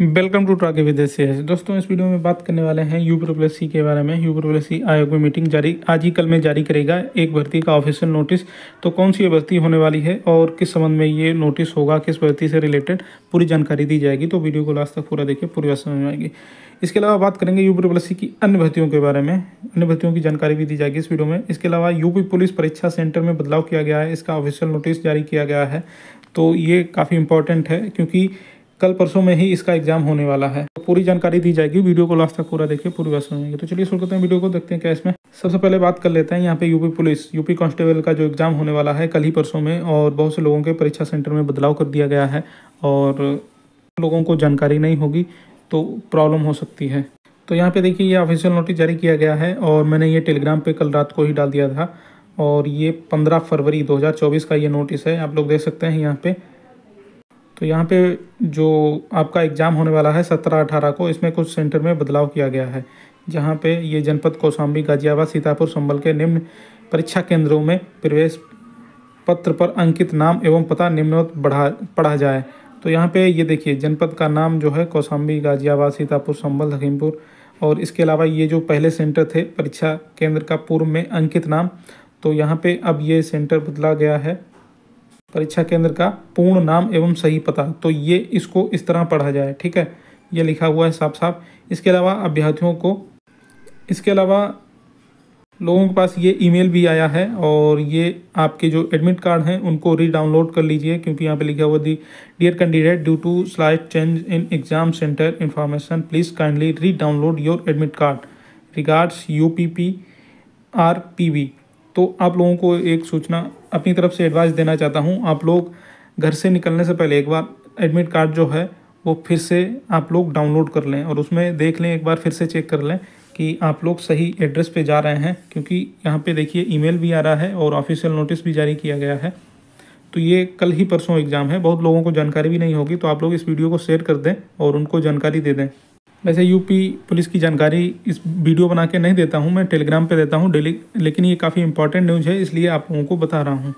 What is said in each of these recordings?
welcome to ट्राके विदेश दोस्तों इस वीडियो में बात करने वाले हैं यू प्रोप्लेसी के बारे में यू प्रोप्लेसी आयोग में मीटिंग जारी आज ही कल में जारी करेगा एक भर्ती का ऑफिशियल नोटिस तो कौन सी भर्ती होने वाली है और किस संबंध में ये नोटिस होगा किस भर्ती से रिलेटेड पूरी जानकारी दी जाएगी तो वीडियो को लास्ट तक पूरा देखिए पूरी बात समझ में आएगी इसके अलावा बात करेंगे यू प्रोप्लेसी की अन्य भर्तियों के बारे में अन्य भर्तियों की जानकारी भी दी जाएगी इस वीडियो में इसके अलावा यूपी पुलिस परीक्षा सेंटर में बदलाव किया गया है इसका ऑफिशियल नोटिस जारी किया गया है तो ये काफ़ी इंपॉर्टेंट है क्योंकि कल परसों में ही इसका एग्जाम होने वाला है तो पूरी जानकारी दी जाएगी वीडियो को लास्ट तक पूरा देखिए पूरी बात सुनेंगे तो चलिए शुरू करते हैं वीडियो को देखते हैं क्या इसमें सबसे पहले बात कर लेते हैं यहाँ पे यूपी पुलिस यूपी कांस्टेबल का जो एग्ज़ाम होने वाला है कल ही परसों में और बहुत से लोगों के परीक्षा सेंटर में बदलाव कर दिया गया है और लोगों को जानकारी नहीं होगी तो प्रॉब्लम हो सकती है तो यहाँ पे देखिए ये ऑफिशियल नोटिस जारी किया गया है और मैंने ये टेलीग्राम पे कल रात को ही डाल दिया था और ये 15 फरवरी 2024 का ये नोटिस है आप लोग देख सकते हैं यहाँ पे तो यहाँ पे जो आपका एग्ज़ाम होने वाला है सत्रह अठारह को इसमें कुछ सेंटर में बदलाव किया गया है जहाँ पे ये जनपद कौशाम्बी गाजियाबाद सीतापुर संभल के निम्न परीक्षा केंद्रों में प्रवेश पत्र पर अंकित नाम एवं पता निम्नवत बढ़ा पढ़ा जाए तो यहाँ पे ये देखिए जनपद का नाम जो है कौशाम्बी गाजियाबाद सीतापुर संभल लखीमपुर और इसके अलावा ये जो पहले सेंटर थे परीक्षा केंद्र का पूर्व में अंकित नाम तो यहाँ पे अब ये सेंटर बदला गया है परीक्षा केंद्र का पूर्ण नाम एवं सही पता तो ये इसको इस तरह पढ़ा जाए ठीक है ये लिखा हुआ है साफ साफ इसके अलावा अभ्यर्थियों को इसके अलावा लोगों के पास ये ईमेल भी आया है और ये आपके जो एडमिट कार्ड हैं उनको री डाउनलोड कर लीजिए क्योंकि यहाँ पे लिखा हुआ the dear candidate due to slide change in exam centre information please kindly re download your admit card regards U P P R P V तो आप लोगों को एक सूचना अपनी तरफ से एडवाइस देना चाहता हूँ आप लोग घर से निकलने से पहले एक बार एडमिट कार्ड जो है वो फिर से आप लोग डाउनलोड कर लें और उसमें देख लें एक बार फिर से चेक कर लें कि आप लोग सही एड्रेस पे जा रहे हैं क्योंकि यहाँ पे देखिए ईमेल भी आ रहा है और ऑफिशियल नोटिस भी जारी किया गया है तो ये कल ही परसों एग्ज़ाम है बहुत लोगों को जानकारी भी नहीं होगी तो आप लोग इस वीडियो को शेयर कर दें और उनको जानकारी दे दें वैसे यूपी पुलिस की जानकारी इस वीडियो बना के नहीं देता हूँ मैं टेलीग्राम पे देता हूँ डेली लेकिन ये काफ़ी इंपॉर्टेंट न्यूज़ है इसलिए आप लोगों को बता रहा हूँ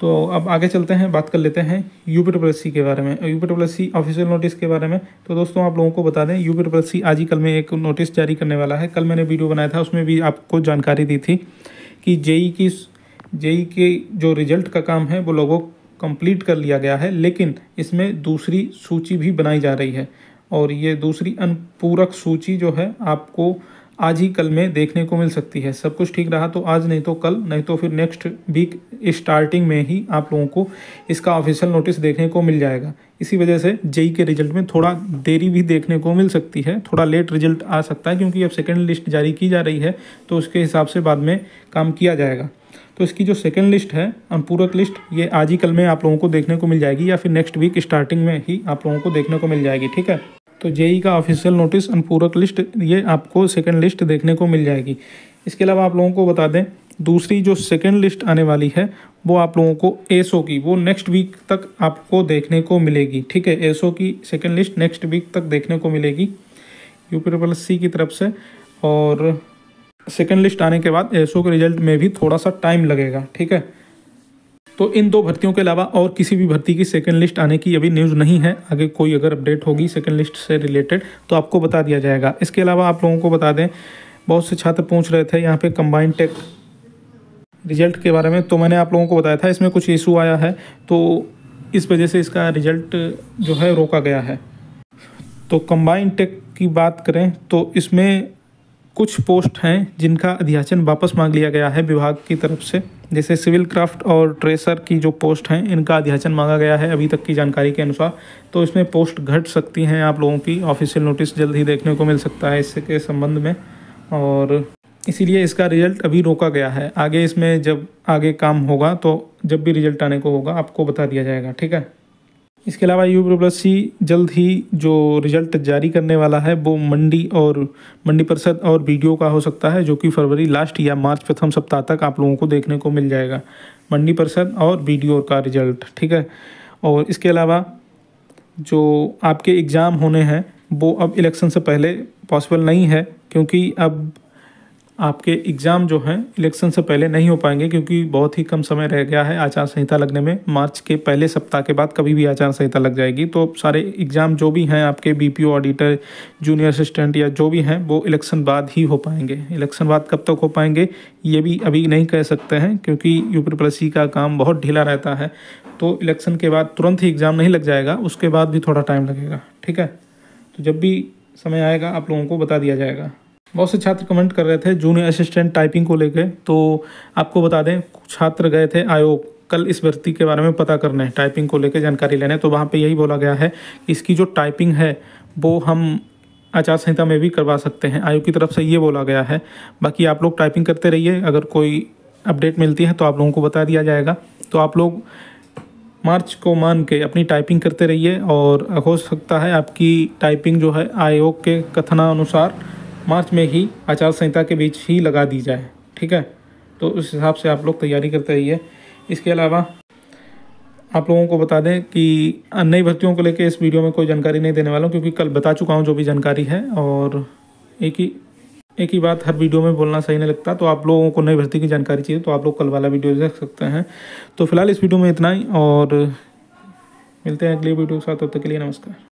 तो अब आगे चलते हैं बात कर लेते हैं यू पी डब्ल्यू सी के बारे में U P W C official notice के बारे में तो दोस्तों आप लोगों को बता दें यू पी डब्ल्यू सी आज ही कल में एक नोटिस जारी करने वाला है कल मैंने वीडियो बनाया था उसमें भी आपको जानकारी दी थी कि जेई की जेई के जो रिजल्ट का काम है वो लोगों कंप्लीट कर लिया गया है लेकिन इसमें दूसरी सूची भी बनाई जा रही है और ये दूसरी अनपूरक सूची जो है आपको आज ही कल में देखने को मिल सकती है सब कुछ ठीक रहा तो आज नहीं तो कल नहीं तो फिर नेक्स्ट वीक स्टार्टिंग में ही आप लोगों को इसका ऑफिशियल नोटिस देखने को मिल जाएगा इसी वजह से जेई e e के रिजल्ट में थोड़ा देरी भी देखने को मिल सकती है थोड़ा लेट रिजल्ट आ सकता है क्योंकि अब सेकेंड लिस्ट जारी की जा रही है तो उसके हिसाब से बाद में काम किया जाएगा तो इसकी जो सेकेंड लिस्ट है अनपूरक लिस्ट ये आज ही कल में आप लोगों को देखने को मिल जाएगी या फिर नेक्स्ट वीक स्टार्टिंग में ही आप लोगों को देखने को मिल जाएगी ठीक है तो जेई का ऑफिशियल नोटिस अनुपूरक लिस्ट ये आपको सेकेंड लिस्ट देखने को मिल जाएगी इसके अलावा आप लोगों को बता दें दूसरी जो सेकेंड लिस्ट आने वाली है वो आप लोगों को एसओ की वो नेक्स्ट वीक तक आपको देखने को मिलेगी ठीक है एसओ की सेकेंड लिस्ट नेक्स्ट वीक तक देखने को मिलेगी यू पी डबल सी की तरफ से और सेकेंड लिस्ट आने के बाद एसओ के रिजल्ट में भी थोड़ा सा टाइम लगेगा ठीक है तो इन दो भर्तियों के अलावा और किसी भी भर्ती की सेकेंड लिस्ट आने की अभी न्यूज़ नहीं है आगे कोई अगर अपडेट होगी सेकेंड लिस्ट से रिलेटेड तो आपको बता दिया जाएगा इसके अलावा आप लोगों को बता दें बहुत से छात्र पूछ रहे थे यहाँ पे कंबाइंड टेक रिजल्ट के बारे में तो मैंने आप लोगों को बताया था इसमें कुछ इशू आया है तो इस वजह से इसका रिजल्ट जो है रोका गया है तो कंबाइंड टेक की बात करें तो इसमें कुछ पोस्ट हैं जिनका अध्याचन वापस मांग लिया गया है विभाग की तरफ से जैसे सिविल क्राफ्ट और ट्रेसर की जो पोस्ट हैं इनका अध्याचन मांगा गया है अभी तक की जानकारी के अनुसार तो इसमें पोस्ट घट सकती हैं आप लोगों की ऑफिशियल नोटिस जल्द ही देखने को मिल सकता है इसके संबंध में और इसीलिए इसका रिजल्ट अभी रोका गया है आगे इसमें जब आगे काम होगा तो जब भी रिजल्ट आने को होगा आपको बता दिया जाएगा ठीक है इसके अलावा यू प्लस सी जल्द ही जो रिजल्ट जारी करने वाला है वो मंडी और मंडी परिषद और वीडियो का हो सकता है जो कि फरवरी लास्ट या मार्च प्रथम सप्ताह तक आप लोगों को देखने को मिल जाएगा मंडी परिषद और वीडियो का रिजल्ट ठीक है और इसके अलावा जो आपके एग्ज़ाम होने हैं वो अब इलेक्शन से पहले पॉसिबल नहीं है क्योंकि अब आपके एग्ज़ाम जो हैं इलेक्शन से पहले नहीं हो पाएंगे क्योंकि बहुत ही कम समय रह गया है आचार संहिता लगने में मार्च के पहले सप्ताह के बाद कभी भी आचार संहिता लग जाएगी तो सारे एग्ज़ाम जो भी हैं आपके बीपीओ ऑडिटर जूनियर असिस्टेंट या जो भी हैं वो इलेक्शन बाद ही हो पाएंगे इलेक्शन बाद कब तक हो पाएंगे ये भी अभी नहीं कह सकते हैं क्योंकि यूपी प्लसी का काम बहुत ढीला रहता है तो इलेक्शन के बाद तुरंत ही एग्ज़ाम नहीं लग जाएगा उसके बाद भी थोड़ा टाइम लगेगा ठीक है तो जब भी समय आएगा आप लोगों को बता दिया जाएगा बहुत से छात्र कमेंट कर रहे थे जूनियर असिस्टेंट टाइपिंग को लेकर तो आपको बता दें छात्र गए थे आयोग कल इस भर्ती के बारे में पता करने टाइपिंग को लेकर जानकारी लेने तो वहाँ पे यही बोला गया है कि इसकी जो टाइपिंग है वो हम आचार संहिता में भी करवा सकते हैं आयोग की तरफ से ये बोला गया है बाकी आप लोग टाइपिंग करते रहिए अगर कोई अपडेट मिलती है तो आप लोगों को बता दिया जाएगा तो आप लोग मार्च को मान के अपनी टाइपिंग करते रहिए और हो सकता है आपकी टाइपिंग जो है आयोग के कथनानुसार मार्च में ही आचार संहिता के बीच ही लगा दी जाए ठीक है तो उस हिसाब से आप लोग तैयारी करते रहिए इसके अलावा आप लोगों को बता दें कि नई भर्तियों को लेकर इस वीडियो में कोई जानकारी नहीं देने वाला हूँ क्योंकि कल बता चुका हूँ जो भी जानकारी है और एक ही एक ही बात हर वीडियो में बोलना सही नहीं लगता तो आप लोगों को नई भर्ती की जानकारी चाहिए तो आप लोग कल वाला वीडियो देख सकते हैं तो फिलहाल इस वीडियो में इतना ही और मिलते हैं अगली वीडियो के साथ तब तो तक के लिए नमस्कार